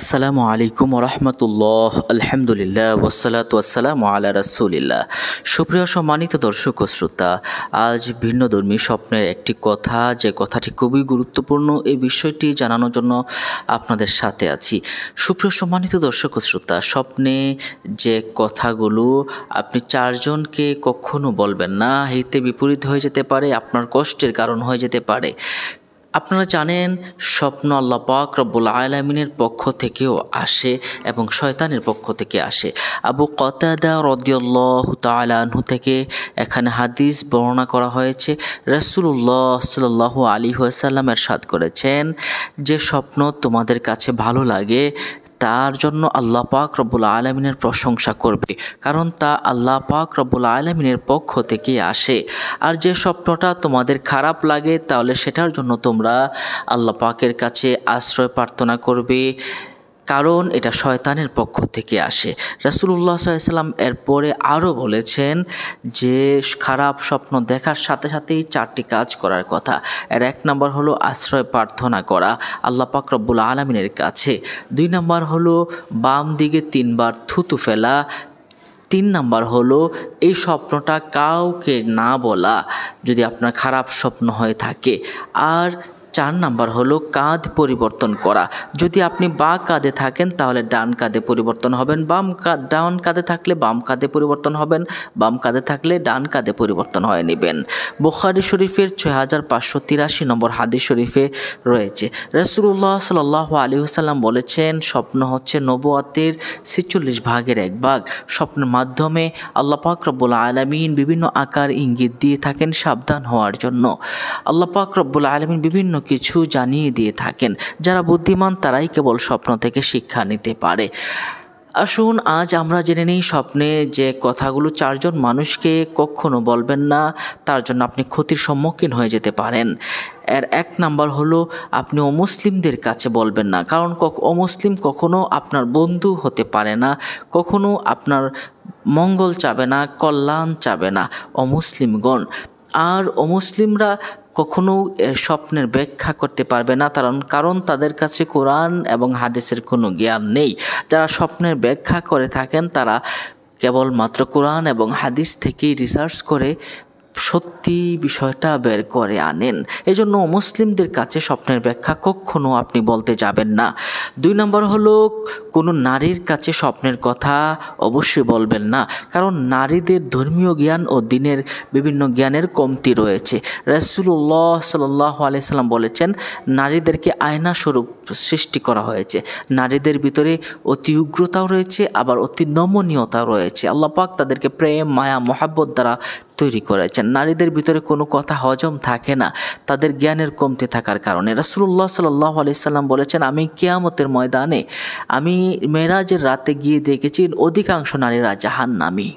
আসসালামু আলাইকুম রহমতুল্লাহ আলহামদুলিল্লাহ ওসালাত ওয়াসালাম আলা রাসুলিল্লাহ সুপ্রিয় সম্মানিত দর্শক ও শ্রোতা আজ ভিন্নধর্মী স্বপ্নের একটি কথা যে কথাটি খুবই গুরুত্বপূর্ণ এই বিষয়টি জানানোর জন্য আপনাদের সাথে আছি সুপ্রিয় সম্মানিত দর্শক ও শ্রোতা স্বপ্নে যে কথাগুলো আপনি চারজনকে কখনো বলবেন না হিতে বিপরীত হয়ে যেতে পারে আপনার কষ্টের কারণ হয়ে যেতে পারে আপনারা জানেন স্বপ্ন আল্লাহ পাক রব্বুল আলমিনের পক্ষ থেকেও আসে এবং শয়তানের পক্ষ থেকে আসে আবু কতাদা রদিউল্লাহ তালাহু থেকে এখানে হাদিস বর্ণনা করা হয়েছে রসুল্লাহ সাল্লাহ আলী সাল্লাম সাদ করেছেন যে স্বপ্ন তোমাদের কাছে ভালো লাগে তার জন্য আল্লাহ পাক রব্বুল আলমিনের প্রশংসা করবে কারণ তা আল্লাহ পাক রব্বুল আলমিনের পক্ষ থেকে আসে আর যে স্বপ্নটা তোমাদের খারাপ লাগে তাহলে সেটার জন্য তোমরা আল্লাহ পাকের কাছে আশ্রয় প্রার্থনা করবে কারণ এটা শয়তানের পক্ষ থেকে আসে রাসুলুল্লাহ সাল্লাম এরপরে আরও বলেছেন যে খারাপ স্বপ্ন দেখার সাথে সাথেই চারটি কাজ করার কথা এর এক নম্বর হলো আশ্রয় প্রার্থনা করা আল্লাহ পাকরব্বুল আলমিনের কাছে দুই নম্বর হলো বাম দিকে তিনবার থুতু ফেলা তিন নাম্বার হলো এই স্বপ্নটা কাউকে না বলা যদি আপনার খারাপ স্বপ্ন হয়ে থাকে আর চার নাম্বার হলো কাঁধ পরিবর্তন করা যদি আপনি বা কাঁধে থাকেন তাহলে ডান কাঁধে পরিবর্তন হবেন বাম ডান কাঁধে থাকলে বাম কাঁধে পরিবর্তন হবেন বাম কাঁধে থাকলে ডান কাঁধে পরিবর্তন হয়ে নেবেন বোখারি শরীফের ছয় হাজার পাঁচশো তিরাশি নম্বর হাদিস শরীফে রয়েছে রসুল্লাহ সাল আলী হুসাল্লাম বলেছেন স্বপ্ন হচ্ছে নবুয়াতের ছেচল্লিশ ভাগের এক ভাগ স্বপ্নের মাধ্যমে আল্লাহ পাক রব্বুল আলমিন বিভিন্ন আকার ইঙ্গিত দিয়ে থাকেন সাবধান হওয়ার জন্য আল্লাহ পাক রব্বুল আলমিন বিভিন্ন কিছু জানিয়ে দিয়ে থাকেন যারা বুদ্ধিমান তারাই কেবল স্বপ্ন থেকে শিক্ষা নিতে পারে আসুন আজ আমরা জেনে নিই স্বপ্নে যে কথাগুলো চারজন মানুষকে কখনো বলবেন না তার জন্য আপনি ক্ষতির সম্মুখীন হয়ে যেতে পারেন এর এক নাম্বার হলো আপনি অমুসলিমদের কাছে বলবেন না কারণ অমুসলিম কখনও আপনার বন্ধু হতে পারে না কখনো আপনার মঙ্গল চাবে না কল্যাণ চাবে না অমুসলিমগণ আর অমুসলিমরা কখনো স্বপ্নের ব্যাখ্যা করতে পারবে না কারণ কারণ তাদের কাছে কোরআন এবং হাদিসের কোনো জ্ঞান নেই যারা স্বপ্নের ব্যাখ্যা করে থাকেন তারা কেবলমাত্র কোরআন এবং হাদিস থেকেই রিসার্চ করে সত্যি বিষয়টা বের করে আনেন এজন্য মুসলিমদের কাছে স্বপ্নের ব্যাখ্যা কখনো আপনি বলতে যাবেন না দুই নম্বর হলো কোনো নারীর কাছে স্বপ্নের কথা অবশ্যই বলবেন না কারণ নারীদের ধর্মীয় জ্ঞান ও দিনের বিভিন্ন জ্ঞানের কমতি রয়েছে রসুল্লাহ সাল্লাহ আলাইসাল্লাম বলেছেন নারীদেরকে আয়না স্বরূপ সৃষ্টি করা হয়েছে নারীদের ভিতরে অতি উগ্রতাও রয়েছে আবার অতি নমনীয়তাও রয়েছে আল্লাহ পাক তাদেরকে প্রেম মায়া মহাব্বত দ্বারা তৈরি করেছেন নারীদের ভিতরে কোনো কথা হজম থাকে না তাদের জ্ঞানের কমতে থাকার কারণে রাসুল্লাহ সাল্লাহ আলাইসাল্লাম বলেছেন আমি কেয়ামতের ময়দানে আমি মেরাজের রাতে গিয়ে দেখেছি অধিকাংশ নারীরা জাহান নামি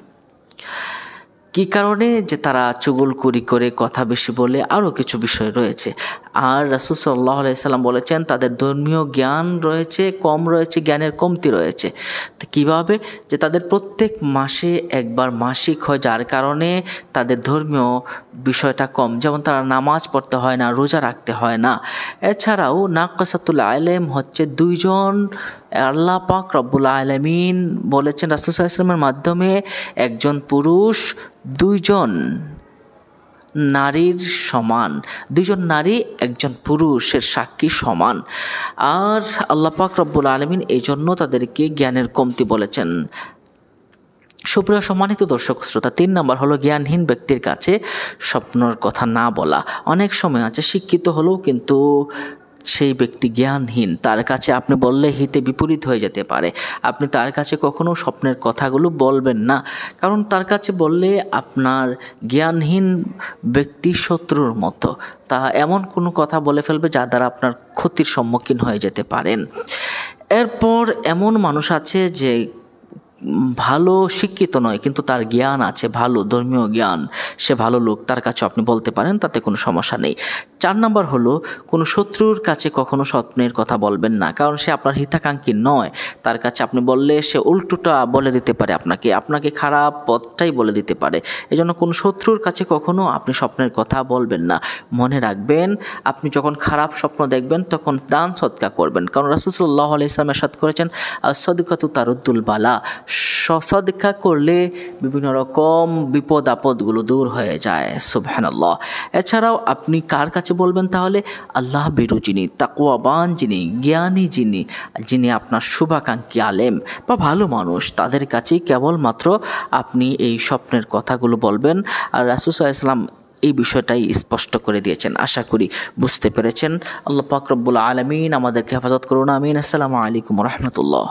কী কারণে যে তারা চুগলকুড়ি করে কথা বেশি বলে আরও কিছু বিষয় রয়েছে আর রাসুল সাল্লাহ আলাইসাল্লাম বলেছেন তাদের ধর্মীয় জ্ঞান রয়েছে কম রয়েছে জ্ঞানের কমতি রয়েছে তো কীভাবে যে তাদের প্রত্যেক মাসে একবার মাসিক হয় যার কারণে তাদের ধর্মীয় বিষয়টা কম যেমন তারা নামাজ পড়তে হয় না রোজা রাখতে হয় না এছাড়াও নাকসাতুল আলেম হচ্ছে দুইজন আল্লাহ পাক রব্বুল আলমিন বলেছেন রাসুল সাল্লামের মাধ্যমে একজন পুরুষ দুইজন নারীর সমান দুজন নারী একজন পুরুষের সাক্ষী সমান আর আল্লাপাক রব্বুল আলমিন এই জন্য তাদেরকে জ্ঞানের কমতি বলেছেন সুপ্রিয় সম্মানিত দর্শক শ্রোতা তিন নম্বর হলো জ্ঞানহীন ব্যক্তির কাছে স্বপ্নর কথা না বলা অনেক সময় আছে শিক্ষিত হলেও কিন্তু সেই ব্যক্তি জ্ঞানহীন তার কাছে আপনি বললে হিতে বিপরীত হয়ে যেতে পারে আপনি তার কাছে কখনো স্বপ্নের কথাগুলো বলবেন না কারণ তার কাছে বললে আপনার জ্ঞানহীন ব্যক্তি শত্রুর মতো তা এমন কোনো কথা বলে ফেলবে যা দ্বারা আপনার ক্ষতির সম্মুখীন হয়ে যেতে পারেন এরপর এমন মানুষ আছে যে ভালো শিক্ষিত নয় কিন্তু তার জ্ঞান আছে ভালো ধর্মীয় জ্ঞান সে ভালো লোক তার কাছে আপনি বলতে পারেন তাতে কোনো সমস্যা নেই চার নম্বর হলো কোনো শত্রুর কাছে কখনো স্বপ্নের কথা বলবেন না কারণ সে আপনার হিতাকাঙ্ক্ষী নয় তার কাছে আপনি বললে সে উল্টোটা বলে দিতে পারে আপনাকে আপনাকে খারাপ পথটাই বলে দিতে পারে এজন্য কোনো শত্রুর কাছে কখনো আপনি স্বপ্নের কথা বলবেন না মনে রাখবেন আপনি যখন খারাপ স্বপ্ন দেখবেন তখন দান সৎকা করবেন কারণ রাসুসল্লাহ আলি ইসলামের এরশাদ করেছেন সদকাতু তারুদ্দুল বালা সদকা করলে বিভিন্ন রকম বিপদ আপদগুলো দূর হয়ে যায় সুবহানাল্লাহ এছাড়াও আপনি কার কাছে কাছে বলবেন তাহলে আল্লাহ বেরু যিনি তাকুয়াবান যিনি জ্ঞানী যিনি যিনি আপনার শুভাকাঙ্ক্ষী আলেম বা ভালো মানুষ তাদের কাছেই কেবলমাত্র আপনি এই স্বপ্নের কথাগুলো বলবেন আর রাসুসা ইসলাম এই বিষয়টাই স্পষ্ট করে দিয়েছেন আশা করি বুঝতে পেরেছেন আল্লাহ পাকরবুল আলমিন আমাদেরকে হেফাজত করুন আমিন আসসালামু আলাইকুম রহমতুল্লাহ